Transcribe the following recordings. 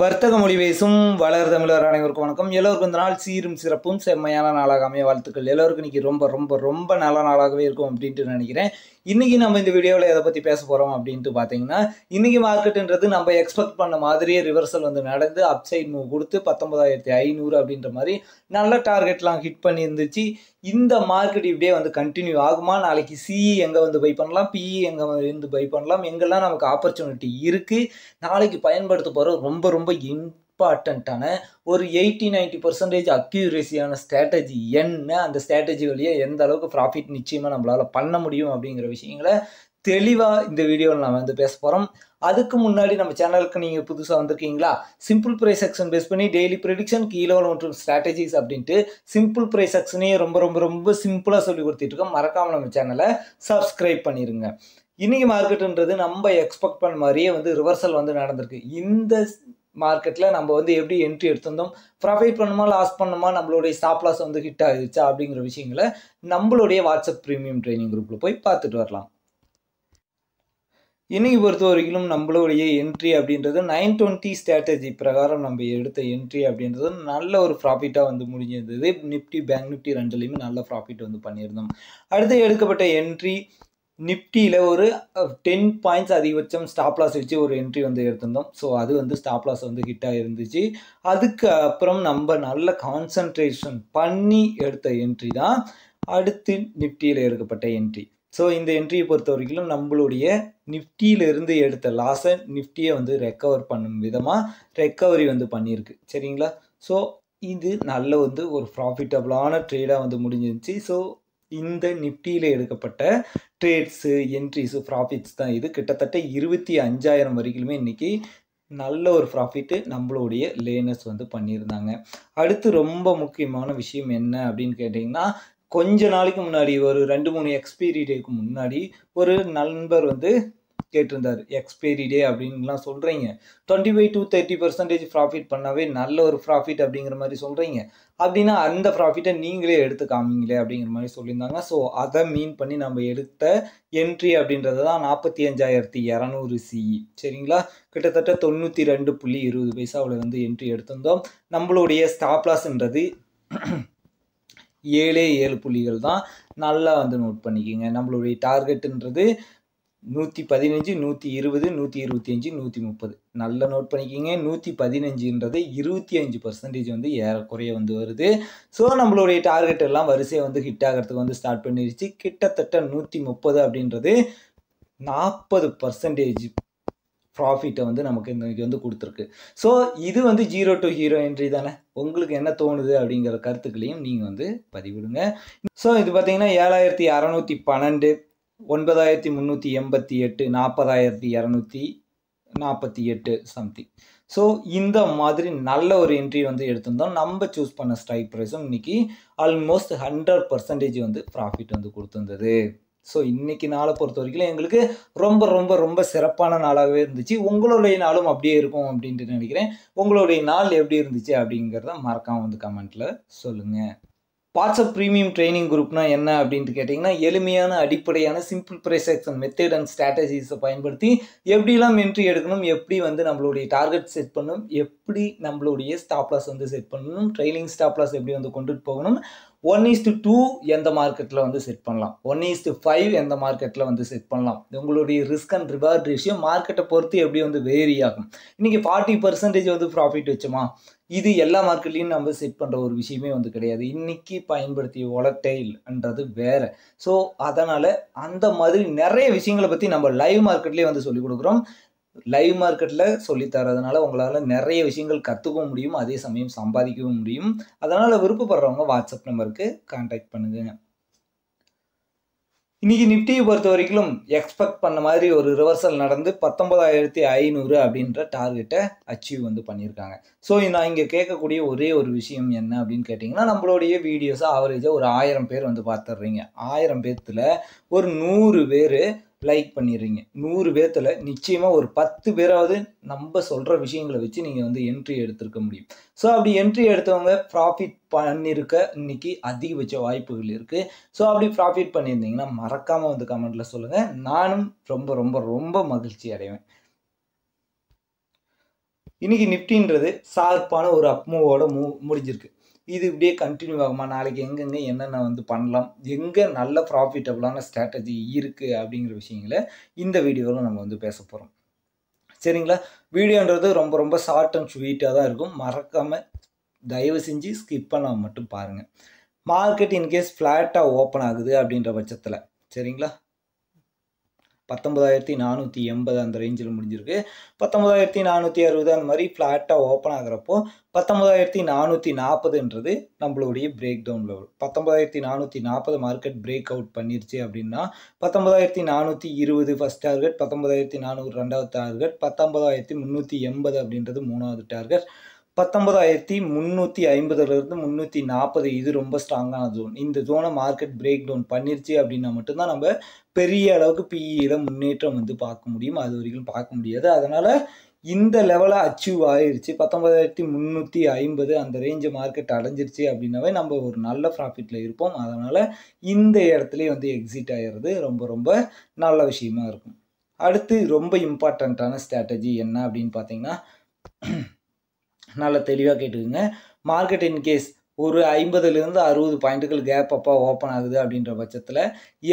வர்த்தக மொழி பேசும் வளர் தமிழர் அனைவருக்கும் வணக்கம் எல்லோருக்கும் இந்த நாள் சீரும் சிறப்பும் செம்மையான நாளாக அமைய வாழ்த்துக்கள் எல்லோருக்கும் இன்றைக்கி ரொம்ப ரொம்ப ரொம்ப நல்ல நாளாகவே இருக்கும் அப்படின்ட்டு நினைக்கிறேன் இன்றைக்கி நம்ம இந்த வீடியோவில் எதை பற்றி பேச போகிறோம் அப்படின்ட்டு பார்த்தீங்கன்னா இன்றைக்கி மார்க்கெட்டுன்றது நம்ம எக்ஸ்பெக்ட் பண்ண மாதிரியே ரிவர்சல் வந்து நடந்து அப்சைட் மூவ் கொடுத்து பத்தொன்பதாயிரத்தி ஐநூறு அப்படின்ற மாதிரி நல்ல டார்கெட்லாம் ஹிட் பண்ணியிருந்துச்சு இந்த மார்க்கெட் இப்படியே வந்து கண்டினியூ ஆகுமா நாளைக்கு சிஇ e எங்கே வந்து பை பண்ணலாம் பிஇ e எங்கே வந்து பை பண்ணலாம் எங்கெல்லாம் நமக்கு ஆப்பர்ச்சுனிட்டி இருக்குது நாளைக்கு பயன்படுத்த போகிற ரொம்ப ரொம்ப ரொம்ப இம்பார்ட்டண்ட்டான ஒரு எயிட்டி நைன்ட்டி பர்சன்டேஜ் அக்யூரேசியான ஸ்ட்ராட்டஜி என்ன அந்த ஸ்ட்ராட்டஜி வழியாக எந்த அளவுக்கு ப்ராஃபிட் நிச்சயமாக நம்மளால் பண்ண முடியும் அப்படிங்கிற விஷயங்களை தெளிவாக இந்த வீடியோவில் நான் வந்து பேச போகிறோம் அதுக்கு முன்னாடி நம்ம சேனலுக்கு நீங்கள் புதுசாக வந்திருக்கீங்களா சிம்பிள் ப்ரைஸ் செக்ஷன் பேஸ் பண்ணி டெய்லி ப்ரிடிக்ஷன் கீழே மற்றும் ஸ்ட்ராட்டஜிஸ் அப்படின்ட்டு சிம்பிள் ப்ரைஸ் செக்ஷனே ரொம்ப ரொம்ப ரொம்ப சிம்பிளாக சொல்லி கொடுத்துட்ருக்கோம் மறக்காமல் நம்ம சேனலை சப்ஸ்கிரைப் பண்ணிடுங்க இன்றைக்கி மார்க்கெட்டுன்றது நம்ம எக்ஸ்பெக்ட் பண்ண மாதிரியே வந்து ரிவர்சல் வந்து நடந்திருக்கு இந்த மார்க்கெட்டில் நம்ம வந்து எப்படி என்ட்ரி எடுத்திருந்தோம் ப்ராஃபிட் பண்ணுமா லாஸ் பண்ணுமா நம்மளுடைய ஸ்டாப் லாஸ் வந்து ஹிட் ஆகிடுச்சா அப்படிங்கிற விஷயங்களை நம்மளுடைய வாட்ஸ்அப் ப்ரீமியம் ட்ரைனிங் குரூப்பில் போய் பார்த்துட்டு வரலாம் இன்னைக்கு பொறுத்த வரைக்கும் நம்மளுடைய என்ட்ரி அப்படின்றது நைன் டுவெண்ட்டி ஸ்ட்ராட்டஜி பிரகாரம் நம்ம எடுத்த என்ட்ரி அப்படின்றது நல்ல ஒரு ப்ராஃபிட்டாக வந்து முடிஞ்சிருந்தது நிஃப்டி பேங்க் நிஃப்டி ரெண்டுலேயுமே நல்ல ப்ராஃபிட் வந்து பண்ணியிருந்தோம் அடுத்து எடுக்கப்பட்ட என்ட்ரி நிப்டியில் ஒரு டென் பாயிண்ட்ஸ் அதிகபட்சம் ஸ்டாப் லாஸ் வச்சு ஒரு என்ட்ரி வந்து எடுத்திருந்தோம் ஸோ அது வந்து ஸ்டாப் லாஸ் வந்து ஹிட்டாக இருந்துச்சு அதுக்கு அப்புறம் நம்ம நல்ல கான்சன்ட்ரேஷன் பண்ணி எடுத்த என்ட்ரி தான் அடுத்து நிப்டியில் எடுக்கப்பட்ட என்ட்ரி ஸோ இந்த என்ட்ரியை பொறுத்த வரைக்கும் நம்மளுடைய நிஃப்டியிலிருந்து எடுத்த லாஸை நிஃப்டியை வந்து ரெக்கவர் பண்ணும் விதமாக ரெக்கவரி வந்து பண்ணியிருக்கு சரிங்களா ஸோ இது நல்ல வந்து ஒரு ப்ராஃபிட்டபுளான ட்ரேடாக வந்து முடிஞ்சிருந்துச்சு ஸோ இந்த நிஃப்டியில் எடுக்கப்பட்ட ட்ரேட்ஸு என்ட்ரிஸு ப்ராஃபிட்ஸ் தான் இது கிட்டத்தட்ட இருபத்தி அஞ்சாயிரம் வரைக்கும் இன்றைக்கி நல்ல ஒரு ப்ராஃபிட்டு நம்மளுடைய லேனர்ஸ் வந்து பண்ணியிருந்தாங்க அடுத்து ரொம்ப முக்கியமான விஷயம் என்ன அப்படின்னு கேட்டிங்கன்னா கொஞ்ச நாளைக்கு முன்னாடி ஒரு ரெண்டு மூணு எக்ஸ்பீரி டேக்கு முன்னாடி ஒரு நண்பர் வந்து கேட்டிருந்தார் எக்ஸ்பைரி டே அப்படின்லாம் சொல்கிறீங்க twenty five to thirty percentage profit பண்ணவே நல்ல ஒரு ப்ராஃபிட் அப்படிங்கிற மாதிரி சொல்கிறீங்க அப்படின்னா அந்த ப்ராஃபிட்டை நீங்களே எடுத்து காமிங்களே அப்படிங்கிற மாதிரி சொல்லியிருந்தாங்க ஸோ அதை மீன் பண்ணி நம்ம எடுத்த என்ட்ரி அப்படின்றது தான் நாற்பத்தி அஞ்சாயிரத்தி இரநூறு சிஇ e. சரிங்களா கிட்டத்தட்ட தொண்ணூற்றி ரெண்டு புள்ளி இருபது பைசாவில் வந்து என்ட்ரி எடுத்திருந்தோம் நம்மளுடைய ஸ்டாப்லாஸ்ன்றது ஏழே ஏழு புள்ளிகள் தான் நல்லா வந்து நோட் பண்ணிக்கிங்க நம்மளுடைய டார்கெட்டுன்றது நூற்றி பதினஞ்சு நூற்றி இருபது நூற்றி இருபத்தி அஞ்சு நூற்றி முப்பது நல்லா நோட் பண்ணிக்கிங்க நூற்றி பதினஞ்சுன்றது இருபத்தி அஞ்சு பர்சன்டேஜ் வந்து ஏறக்குறைய வந்து வருது ஸோ நம்மளுடைய டார்கெட் எல்லாம் வரிசையை வந்து ஹிட் ஆகிறதுக்கு வந்து ஸ்டார்ட் பண்ணிருச்சு கிட்டத்தட்ட நூற்றி முப்பது அப்படின்றது நாற்பது பர்சன்டேஜ் ப்ராஃபிட்டை வந்து நமக்கு இன்றைக்கி வந்து கொடுத்துருக்கு ஸோ இது வந்து ஜீரோ டு ஹீரோ என்ட்ரி தானே உங்களுக்கு என்ன தோணுது அப்படிங்கிற கருத்துக்களையும் நீங்கள் வந்து பதிவிடுங்க ஸோ இது பார்த்தீங்கன்னா ஏழாயிரத்தி அறநூற்றி பன்னெண்டு ஒன்பதாயிரத்தி முந்நூற்றி எண்பத்தி எட்டு நாற்பதாயிரத்தி இரநூத்தி நாற்பத்தி எட்டு சம்திங் ஸோ இந்த மாதிரி நல்ல ஒரு என்ட்ரி வந்து எடுத்திருந்தோம் நம்ம சூஸ் பண்ண ஸ்ட்ரைக் ப்ரைஸும் இன்னைக்கு ஆல்மோஸ்ட் ஹண்ட்ரட் பர்சன்டேஜ் வந்து ப்ராஃபிட் வந்து கொடுத்துருந்தது ஸோ இன்றைக்கி நாளை பொறுத்த வரைக்கும் எங்களுக்கு ரொம்ப ரொம்ப ரொம்ப சிறப்பான நாளாகவே இருந்துச்சு உங்களுடைய நாளும் அப்படியே இருக்கும் அப்படின்ட்டு நினைக்கிறேன் உங்களுடைய நாள் எப்படி இருந்துச்சு அப்படிங்கிறத மறக்காமல் வந்து கமெண்ட்டில் சொல்லுங்கள் வாட்ஸ்அப் ப்ரீமியம் ட்ரைனிங் குரூப்னா என்ன அப்படின்ட்டு கேட்டிங்கன்னா எளிமையான அடிப்படையான simple price action method and ஸ்ட்ராட்டஜிஸை பயன்படுத்தி எப்படிலாம் என்ட்ரி எடுக்கணும் எப்படி வந்து நம்மளுடைய டார்கெட் செட் பண்ணணும் எப்படி நம்மளுடைய ஸ்டாப்லாஸ் வந்து செட் பண்ணணும் ட்ரைனிங் ஸ்டாப்லாஸ் எப்படி வந்து கொண்டுட்டு போகணும் ஒன் டு டூ எந்த மார்க்கெட்டில் வந்து செட் பண்ணலாம் ஒன் டு ஃபைவ் எந்த மார்க்கெட்டில் வந்து செட் பண்ணலாம் உங்களுடைய ரிஸ்க் அண்ட் ரிவார்ட் ரேஷியோ மார்க்கெட்டை பொறுத்து எப்படி வந்து வேரி ஆகும் இன்றைக்கி ஃபார்ட்டி பர்சன்டேஜ் வந்து ப்ராஃபிட் வச்சுமா இது எல்லா மார்க்கெட்லையும் நம்ம செட் பண்ணுற ஒரு விஷயமே வந்து கிடையாது இன்றைக்கி பயன்படுத்திய ஒலட்டைல்ன்றது வேறு ஸோ அதனால் அந்த மாதிரி நிறைய விஷயங்களை பற்றி நம்ம லைவ் மார்க்கெட்லேயே வந்து சொல்லிக் கொடுக்குறோம் லைவ் மார்க்கெட்டில் சொல்லித்தரதுனால உங்களால் நிறைய விஷயங்கள் கற்றுக்கவும் முடியும் அதே சமயம் சம்பாதிக்கவும் முடியும் அதனால் விருப்பப்படுறவங்க வாட்ஸ்அப் நம்பருக்கு கான்டாக்ட் பண்ணுங்கள் இன்றைக்கி நிஃப்டியை பொறுத்த வரைக்கும் எக்ஸ்பெக்ட் பண்ண மாதிரி ஒரு ரிவர்சல் நடந்து பத்தொன்பதாயிரத்தி ஐநூறு அப்படின்ற டார்கெட்டை அச்சீவ் வந்து பண்ணியிருக்காங்க ஸோ நான் இங்கே கேட்கக்கூடிய ஒரே ஒரு விஷயம் என்ன அப்படின்னு கேட்டிங்கன்னா நம்மளுடைய வீடியோஸை ஆவரேஜாக ஒரு ஆயிரம் பேர் வந்து பார்த்துட்றீங்க ஆயிரம் பேர்த்தில் ஒரு நூறு பேர் லைக் பண்ணிடுறீங்க நூறு பேர்த்தில் நிச்சயமாக ஒரு பத்து பேராவது நம்ம சொல்கிற விஷயங்களை வச்சு நீங்கள் வந்து என்ட்ரி எடுத்திருக்க முடியும் ஸோ அப்படி என்ட்ரி எடுத்தவங்க ப்ராஃபிட் பண்ணியிருக்க இன்னைக்கு அதிகபட்ச வாய்ப்புகள் இருக்குது ஸோ அப்படி ப்ராஃபிட் பண்ணியிருந்தீங்கன்னா மறக்காமல் வந்து கமெண்ட்டில் சொல்லுங்கள் நானும் ரொம்ப ரொம்ப ரொம்ப மகிழ்ச்சி அடைவேன் இன்றைக்கி நிஃப்டின்றது சார்பான ஒரு அப்மூவோட மூ முடிஞ்சிருக்கு இது இப்படியே கண்டினியூ ஆகுமா நாளைக்கு எங்கெங்க என்னென்ன வந்து பண்ணலாம் எங்கே நல்ல ப்ராஃபிட்டபுளான ஸ்ட்ராட்டஜி இருக்குது அப்படிங்கிற விஷயங்களை இந்த வீடியோவில் நம்ம வந்து பேச போகிறோம் சரிங்களா வீடியோன்றது ரொம்ப ரொம்ப ஷார்ட் அண்ட் ஸ்வீட்டாக தான் இருக்கும் மறக்காமல் தயவு செஞ்சு ஸ்கிப் பண்ணாமல் மட்டும் பாருங்கள் மார்க்கெட் இன்கேஸ் ஃப்ளாட்டாக ஓப்பன் ஆகுது அப்படின்ற பட்சத்தில் சரிங்களா பத்தொம்பதாயிரத்தி நானூற்றி எண்பது அந்த ரேஞ்சில் முடிஞ்சிருக்கு பத்தொம்பதாயிரத்தி நானூற்றி அறுபது அந்த மாதிரி ஃப்ளாட்டாக ஓப்பன் ஆகிறப்போ பத்தொம்பதாயிரத்தி நானூற்றி நாற்பதுன்றது நம்மளுடைய பிரேக் டவுன் லெவல் பத்தொம்பதாயிரத்தி நானூற்றி நாற்பது மார்க்கெட் பிரேக் அவுட் பண்ணிருச்சு அப்படின்னா பத்தொம்பதாயிரத்தி நானூற்றி இருபது ஃபஸ்ட் டார்கெட் பத்தொம்பதாயிரத்தி நானூறு ரெண்டாவது டார்கெட் பத்தொம்பதாயிரத்தி முந்நூற்றி எண்பது அப்படின்றது மூணாவது டார்கெட் பத்தொன்பதாயிரத்தி முந்நூற்றி ஐம்பதுலேருந்து முந்நூற்றி நாற்பது இது ரொம்ப ஸ்ட்ராங்கான ஜோன் இந்த ஜோனை மார்க்கெட் பிரேக் டவுன் பண்ணிருச்சு அப்படின்னா மட்டும்தான் நம்ம பெரிய அளவுக்கு பிஇயில் e முன்னேற்றம் வந்து பார்க்க முடியும் அது வரைக்கும் பார்க்க முடியாது அதனால் இந்த லெவலை அச்சீவ் ஆயிடுச்சு பத்தொன்பதாயிரத்தி முந்நூற்றி ஐம்பது அந்த ரேஞ்சு மார்க்கெட் அடைஞ்சிருச்சு அப்படின்னாவே நம்ம ஒரு நல்ல ப்ராஃபிட்டில் இருப்போம் அதனால் இந்த இடத்துலேயே வந்து எக்ஸிட் ஆகிடுறது ரொம்ப ரொம்ப நல்ல விஷயமா இருக்கும் அடுத்து ரொம்ப இம்பார்ட்டண்ட்டான ஸ்ட்ராட்டஜி என்ன அப்படின்னு பார்த்தீங்கன்னா நல்லா தெளிவாக கேட்டுக்குங்க மார்க்கெட் இன்கேஸ் ஒரு ஐம்பதுலேருந்து அறுபது பாயிண்ட்டுகள் கேப் அப்பா ஓப்பன் ஆகுது அப்படின்ற பட்சத்தில்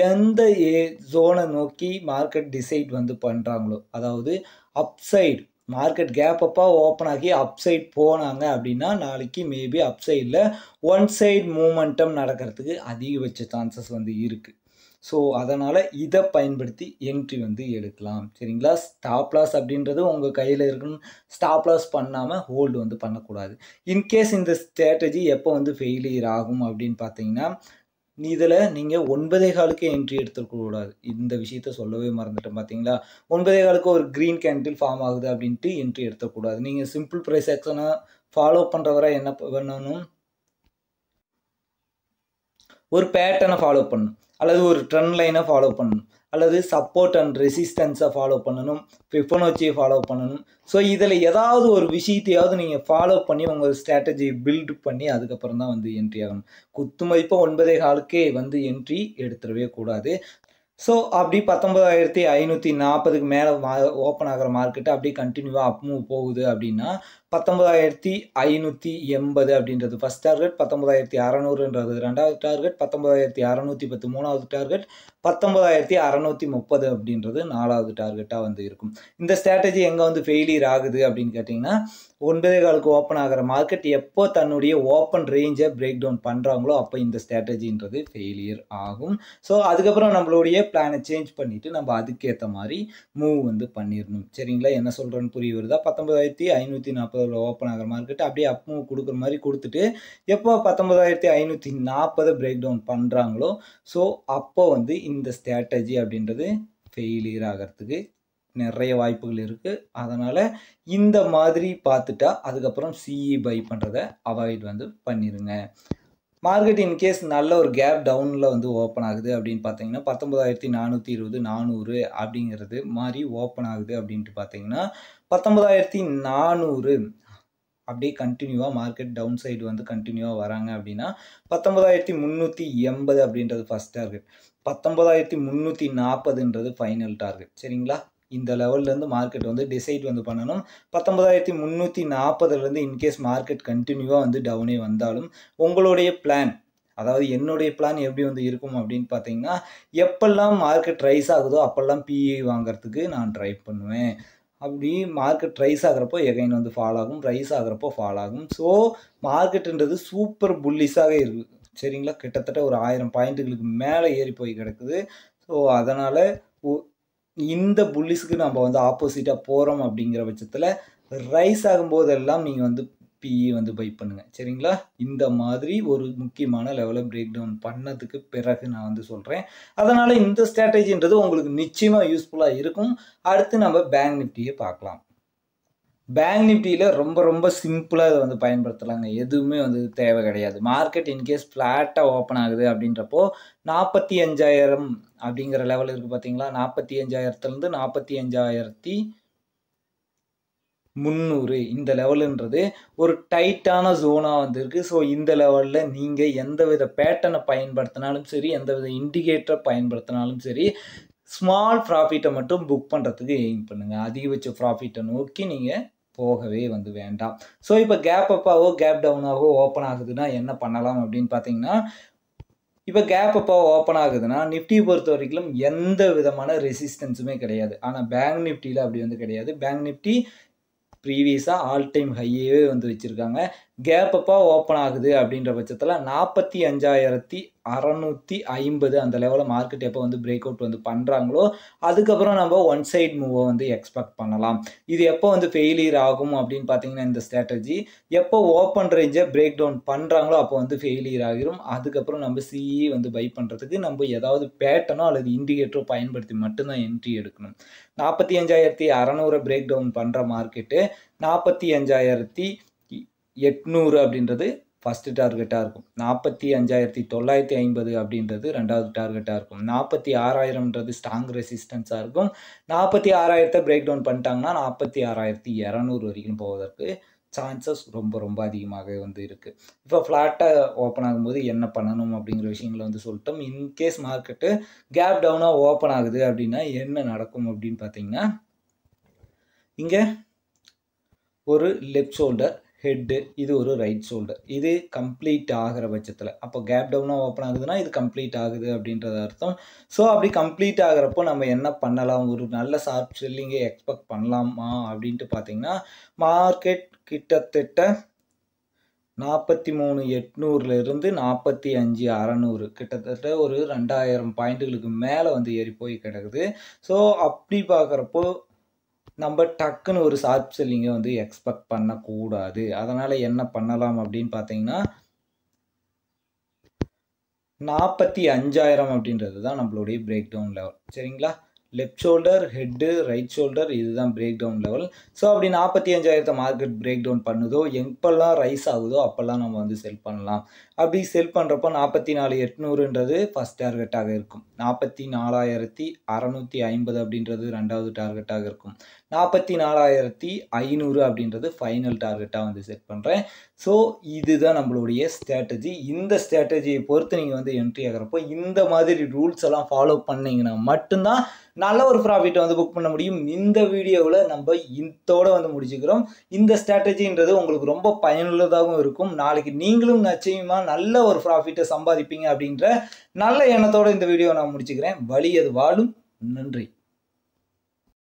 எந்த ஏ ஜோனை நோக்கி மார்க்கெட் டிசைட் வந்து பண்ணுறாங்களோ அதாவது அப்சைடு மார்க்கெட் கேப் அப்பா ஓப்பன் ஆகி அப்சைட் போனாங்க அப்படின்னா நாளைக்கு மேபி அப்சைடில் ஒன் சைடு மூமெண்டம் நடக்கிறதுக்கு அதிகபட்ச சான்சஸ் வந்து இருக்குது ஸோ அதனால் இதை பயன்படுத்தி என்ட்ரி வந்து எடுக்கலாம் சரிங்களா ஸ்டாப் லாஸ் அப்படின்றது உங்கள் கையில் இருக்கணும் ஸ்டாப் லாஸ் பண்ணாமல் ஹோல்டு வந்து பண்ணக்கூடாது இன்கேஸ் இந்த ஸ்ட்ராட்டஜி எப்போ வந்து ஃபெயிலியர் ஆகும் அப்படின்னு பார்த்தீங்கன்னா இதில் நீங்கள் ஒன்பதே காலுக்கு என்ட்ரி எடுத்துக்கூடாது இந்த விஷயத்த சொல்லவே மறந்துட்டேன் பார்த்தீங்களா ஒன்பதே காலுக்கு ஒரு க்ரீன் கேண்டில் ஃபார்ம் ஆகுது அப்படின்ட்டு என்ட்ரி எடுத்துக்கூடாது நீங்கள் சிம்பிள் ப்ரைஸ் ஆக்ஷனை ஃபாலோ பண்ணுறவரை என்ன பண்ணணும் ஒரு பேட்டனை ஃபாலோ பண்ணணும் அல்லது ஒரு ட்ரெண்ட் லைனை ஃபாலோ பண்ணணும் அல்லது சப்போர்ட் அண்ட் ரெசிஸ்டன்ஸை ஃபாலோ பண்ணணும் ஃபிஃபனோச்சியை ஃபாலோ பண்ணணும் ஸோ இதில் ஏதாவது ஒரு விஷயத்தையாவது நீங்கள் ஃபாலோ பண்ணி உங்கள் ஸ்ட்ராட்டஜி பில்டு பண்ணி அதுக்கப்புறம் தான் வந்து என்ட்ரி ஆகணும் குத்து மதிப்பாக ஒன்பதே காலுக்கே வந்து என்ட்ரி எடுத்துடவே கூடாது ஸோ அப்படி பத்தொம்பதாயிரத்தி ஐநூற்றி நாற்பதுக்கு மேலே மா ஓப்பன் ஆகிற மார்க்கெட்டு அப்படியே கண்டினியூவாக அப் மூவ் போகுது அப்படின்னா பத்தொம்பதாயிரத்தி ஐநூற்றி எண்பது அப்படின்றது ஃபஸ்ட் டார்கெட் பத்தொம்பதாயிரத்தி அறநூறுன்றது ரெண்டாவது டார்கெட் பத்தொம்பதாயிரத்தி அறநூற்றி பத்து மூணாவது டார்கெட் பத்தொன்பதாயிரத்தி அறநூற்றி முப்பது அப்படின்றது நாலாவது டார்கெட்டாக வந்து இருக்கும் இந்த ஸ்ட்ராட்டஜி எங்கே வந்து ஃபெயிலியர் ஆகுது அப்படின்னு கேட்டிங்கன்னா ஒன்பதே காலுக்கு ஓப்பன் ஆகிற மார்க்கெட் எப்போ தன்னுடைய ஓப்பன் ரேஞ்சை பிரேக் டவுன் பண்ணுறாங்களோ அப்போ இந்த ஸ்ட்ராட்டஜின்றது ஃபெயிலியர் ஆகும் ஸோ அதுக்கப்புறம் நம்மளுடைய பிளானை சேஞ்ச் பண்ணிவிட்டு நம்ம அதுக்கேற்ற மாதிரி மூவ் வந்து பண்ணிடணும் சரிங்களா என்ன சொல்கிறேன்னு புரிய வருதா பத்தொன்பதாயிரத்தி ஐநூற்றி நாற்பதில் ஓப்பன் ஆகிற மார்க்கெட் அப்படியே அப் மூவ் கொடுக்குற மாதிரி கொடுத்துட்டு எப்போ பத்தொன்பதாயிரத்தி ஐநூற்றி நாற்பது பிரேக் டவுன் பண்ணுறாங்களோ ஸோ அப்போ வந்து இந்த இந்த ஸ்ட்ராட்டஜி அப்படின்றது ஃபெயிலியர் ஆகிறதுக்கு நிறைய வாய்ப்புகள் இருக்குது அதனால் இந்த மாதிரி பார்த்துட்டா அதுக்கப்புறம் சிஇ பை பண்ணுறதை அவாய்ட் வந்து பண்ணிடுங்க மார்க்கெட் இன்கேஸ் நல்ல ஒரு கேப் டவுனில் வந்து ஓப்பன் ஆகுது அப்படின்னு பார்த்தீங்கன்னா பத்தொன்பதாயிரத்தி நானூற்றி இருபது நானூறு அப்படிங்கிறது மாதிரி ஓப்பன் ஆகுது அப்படின்ட்டு பார்த்தீங்கன்னா பத்தொன்பதாயிரத்தி நானூறு அப்படியே கண்டினியூவாக மார்க்கெட் டவுன் சைடு வந்து கண்டினியூவாக வராங்க அப்படின்னா பத்தொம்பதாயிரத்தி முந்நூற்றி எண்பது அப்படின்றது ஃபஸ்ட் டார்கெட் பத்தொன்பதாயிரத்தி முந்நூற்றி நாற்பதுன்றது ஃபைனல் டார்கெட் சரிங்களா இந்த லெவல்லேருந்து மார்க்கெட் வந்து டிசைட் வந்து பண்ணணும் பத்தொன்பதாயிரத்தி முந்நூற்றி நாற்பதுலேருந்து இன்கேஸ் மார்க்கெட் கண்டினியூவாக வந்து டவுனே வந்தாலும் உங்களுடைய பிளான் அதாவது என்னுடைய பிளான் எப்படி வந்து இருக்கும் அப்படின்னு பார்த்தீங்கன்னா எப்பெல்லாம் மார்க்கெட் ரைஸ் ஆகுதோ அப்பெல்லாம் பிஇ e வாங்கிறதுக்கு நான் ட்ரை பண்ணுவேன் அப்படி மார்க்கெட் ரைஸ் ஆகிறப்போ எகைன் வந்து ஃபாலாகும் ரைஸ் ஆகிறப்போ ஃபாலாகும் ஸோ மார்க்கெட்டுன்றது சூப்பர் புல்லிஸாக இருக்குது சரிங்களா கிட்டத்தட்ட ஒரு ஆயிரம் பாயிண்ட்டுகளுக்கு மேலே ஏறி போய் கிடக்குது ஸோ அதனால் இந்த புல்லிஸுக்கு நம்ம வந்து ஆப்போசிட்டாக போகிறோம் அப்படிங்கிற பட்சத்தில் ரைஸ் ஆகும்போதெல்லாம் நீங்கள் வந்து பிஇ e வந்து பை பண்ணுங்கள் சரிங்களா இந்த மாதிரி ஒரு முக்கியமான லெவலில் பிரேக் டவுன் பண்ணதுக்கு பிறகு நான் வந்து சொல்கிறேன் அதனால் இந்த ஸ்ட்ராட்டஜின்றது உங்களுக்கு நிச்சயமாக யூஸ்ஃபுல்லாக இருக்கும் அடுத்து நம்ம பேங்க் நிஃப்டியை பார்க்கலாம் பேங்க் நிஃப்டியில் ரொம்ப ரொம்ப சிம்பிளாக இதை வந்து பயன்படுத்தலாங்க எதுவுமே வந்து தேவை கிடையாது மார்க்கெட் இன்கேஸ் ஃப்ளாட்டாக ஓப்பன் ஆகுது அப்படின்றப்போ நாற்பத்தி அஞ்சாயிரம் அப்படிங்கிற லெவல் இருக்குது பார்த்தீங்களா நாற்பத்தி அஞ்சாயிரத்துலேருந்து நாற்பத்தி அஞ்சாயிரத்தி முந்நூறு இந்த லெவலுன்றது ஒரு டைட்டான ஜோனாக வந்திருக்கு ஸோ இந்த லெவலில் நீங்கள் எந்த வித பேட்டனை பயன்படுத்தினாலும் சரி எந்த வித இண்டிகேட்டரை பயன்படுத்தினாலும் சரி ஸ்மால் ப்ராஃபிட்டை மட்டும் புக் பண்ணுறதுக்கு எய்ம் பண்ணுங்கள் அதிகபட்ச ப்ராஃபிட்டை நோக்கி நீங்கள் போகவே வந்து வேண்டாம் ஸோ இப்போ கேப் அப்பாவோ கேப் டவுனாகவோ ஓப்பன் ஆகுதுன்னா என்ன பண்ணலாம் அப்படின்னு பார்த்தீங்கன்னா இப்போ கேப் அப்போ ஓப்பன் ஆகுதுன்னா நிஃப்டியை பொறுத்த வரைக்கும் எந்த விதமான ரெசிஸ்டன்ஸுமே கிடையாது ஆனால் பேங்க் நிஃப்டியில் அப்படி வந்து கிடையாது பேங்க் நிஃப்டி ப்ரீவியஸாக ஆல் டைம் ஹையே வந்து வச்சுருக்காங்க கேப் அப்போ ஓப்பன் ஆகுது அப்படின்ற பட்சத்தில் நாற்பத்தி அஞ்சாயிரத்தி அறநூற்றி ஐம்பது அந்த லெவலில் மார்க்கெட் எப்போ வந்து பிரேக் அவுட் வந்து பண்ணுறாங்களோ அதுக்கப்புறம் நம்ம ஒன் சைட் மூவை வந்து எக்ஸ்பெக்ட் பண்ணலாம் இது எப்போ வந்து ஃபெயிலியர் ஆகும் அப்படின்னு பார்த்தீங்கன்னா இந்த ஸ்ட்ராட்டஜி எப்போ ஓப்பன் ரேஞ்சை பிரேக் டவுன் பண்ணுறாங்களோ அப்போ வந்து ஃபெயிலியர் ஆகிரும் அதுக்கப்புறம் நம்ம சிஇ e வந்து பை பண்ணுறதுக்கு நம்ம ஏதாவது பேட்டனோ அல்லது இண்டிகேட்டரோ பயன்படுத்தி மட்டும்தான் என்ட்ரி எடுக்கணும் நாற்பத்தி அஞ்சாயிரத்தி அறநூறு பிரேக் டவுன் பண்ணுற மார்க்கெட்டு நாற்பத்தி அஞ்சாயிரத்தி எட்நூறு அப்படின்றது ஃபஸ்ட்டு டார்கெட்டாக இருக்கும் நாற்பத்தி அஞ்சாயிரத்தி தொள்ளாயிரத்தி ஐம்பது அப்படின்றது ரெண்டாவது டார்கெட்டாக இருக்கும் நாற்பத்தி ஆறாயிரம்ன்றது ஸ்ட்ராங் ரெசிஸ்டன்ஸாக இருக்கும் நாற்பத்தி ஆறாயிரத்தை பிரேக் டவுன் பண்ணிட்டாங்கன்னா நாற்பத்தி ஆறாயிரத்தி இரநூறு வரைக்கும் போவதற்கு சான்சஸ் ரொம்ப ரொம்ப அதிகமாக வந்து இருக்குது இப்போ ஃப்ளாட்டாக ஓப்பன் ஆகும்போது என்ன பண்ணணும் அப்படிங்கிற விஷயங்களை வந்து சொல்லிட்டோம் இன்கேஸ் மார்க்கெட்டு கேப் டவுனாக ஓப்பன் ஆகுது அப்படின்னா என்ன நடக்கும் அப்படின்னு பார்த்தீங்கன்னா இங்கே ஒரு லெஃப்ட் ஷோல்டர் ஹெட்டு இது ஒரு ரைட் ஷோல்டர் இது கம்ப்ளீட் ஆகிற பட்சத்தில் அப்போ கேப் டவுனாக ஓப்பன் ஆகுதுன்னா இது கம்ப்ளீட் ஆகுது அப்படின்றது அர்த்தம் ஸோ அப்படி கம்ப்ளீட் ஆகிறப்போ நம்ம என்ன பண்ணலாம் ஒரு நல்ல ஷார்ப் செல்லிங்கை எக்ஸ்பெக்ட் பண்ணலாமா அப்படின்ட்டு பார்த்தீங்கன்னா மார்க்கெட் கிட்டத்தட்ட நாற்பத்தி மூணு எட்நூறுலேருந்து நாற்பத்தி அஞ்சு அறநூறு கிட்டத்தட்ட ஒரு ரெண்டாயிரம் பாயிண்ட்டுகளுக்கு மேலே வந்து ஏறி போய் கிடக்குது ஸோ அப்படி பார்க்குறப்போ நம்ம டக்குன்னு ஒரு ஷார்ப் செல்லிங்கை வந்து எக்ஸ்பெக்ட் பண்ணக்கூடாது அதனால் என்ன பண்ணலாம் அப்படின்னு பார்த்தீங்கன்னா நாற்பத்தி அஞ்சாயிரம் அப்படின்றது தான் நம்மளுடைய பிரேக் டவுன் லெவல் சரிங்களா left shoulder head right shoulder இதுதான் பிரேக் டவுன் லெவல் ஸோ அப்படி நாற்பத்தி அஞ்சாயிரத்தை மார்க்கெட் பிரேக் டவுன் பண்ணுதோ எப்போல்லாம் ரைஸ் ஆகுதோ அப்போல்லாம் நம்ம வந்து செல் பண்ணலாம் அப்படி செல் பண்ணுறப்போ நாற்பத்தி நாலு எட்நூறுன்றது ஃபஸ்ட் டார்கெட்டாக இருக்கும் நாற்பத்தி நாலாயிரத்தி அறநூற்றி ஐம்பது அப்படின்றது ரெண்டாவது டார்கெட்டாக இருக்கும் நாற்பத்தி நாலாயிரத்தி ஐநூறு அப்படின்றது ஃபைனல் டார்கெட்டாக வந்து செட் பண்ணுறேன் ஸோ இதுதான் நம்மளுடைய ஸ்ட்ராட்டஜி இந்த ஸ்ட்ராட்டஜியை பொறுத்து நீங்கள் வந்து என்ட்ரி ஆகிறப்போ இந்த மாதிரி ரூல்ஸ் எல்லாம் ஃபாலோ பண்ணிங்கன்னா மட்டும்தான் நல்ல ஒரு ப்ராஃபிட்டை வந்து புக் பண்ண முடியும் இந்த வீடியோவில் நம்ம இத்தோடு வந்து முடிச்சுக்கிறோம் இந்த ஸ்ட்ராட்டஜின்றது உங்களுக்கு ரொம்ப பயனுள்ளதாகவும் இருக்கும் நாளைக்கு நீங்களும் நிச்சயமாக நல்ல ஒரு ப்ராஃபிட்டை சம்பாதிப்பீங்க அப்படின்ற நல்ல எண்ணத்தோடு இந்த வீடியோ நான் முடிச்சுக்கிறேன் வழி அது வாழும் நன்றி